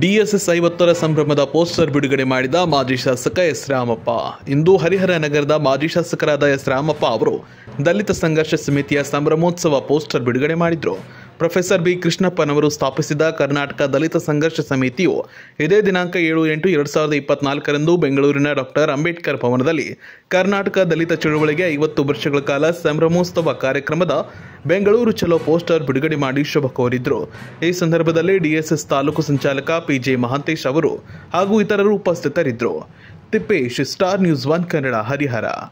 DSS ಐವತ್ತರ ಸಂಭ್ರಮದ poster ಬಿಡುಗಡೆ ಮಾಡಿದ ಮಾಜಿ ಶಾಸಕ ಎಸ್ ರಾಮಪ್ಪ ಇಂದು ಹರಿಹರ ನಗರದ ಮಾಜಿ ಶಾಸಕರಾದ ಎಸ್ ರಾಮಪ್ಪ ಅವರು ದಲಿತ ಸಂಘರ್ಷ ಸಮಿತಿಯ ಸಂಭ್ರಮೋತ್ಸವ ಪೋಸ್ಟರ್ ಬಿಡುಗಡೆ ಮಾಡಿದರು ಪ್ರೊಫೆಸರ್ ಬಿ ಕೃಷ್ಣಪ್ಪನವರು ಸ್ಥಾಪಿಸಿದ ಕರ್ನಾಟಕ ದಲಿತ ಸಂಘರ್ಷ ಸಮಿತಿಯು ಇದೇ ದಿನಾಂಕ ಏಳು ಎಂಟು ಎರಡು ಸಾವಿರದ ಇಪ್ಪತ್ನಾಲ್ಕರಂದು ಬೆಂಗಳೂರಿನ ಡಾಕ್ಟರ್ ಅಂಬೇಡ್ಕರ್ ಭವನದಲ್ಲಿ ಕರ್ನಾಟಕ ದಲಿತ ಚಳುವಳಿಗೆ ಐವತ್ತು ವರ್ಷಗಳ ಕಾಲ ಸಂಭ್ರಮೋತ್ಸವ ಕಾರ್ಯಕ್ರಮದ ಬೆಂಗಳೂರು ಚಲೋ ಪೋಸ್ಟರ್ ಬಿಡುಗಡೆ ಮಾಡಿ ಶುಭ ಕೋರಿದ್ರು ಈ ಸಂದರ್ಭದಲ್ಲಿ ಡಿಎಸ್ಎಸ್ ತಾಲೂಕು ಸಂಚಾಲಕ ಪಿಜೆ ಮಹಾಂತೇಶ್ ಅವರು ಹಾಗೂ ಇತರರು ಉಪಸ್ಥಿತರಿದ್ದರು Tippesh star news one Kannada Harihara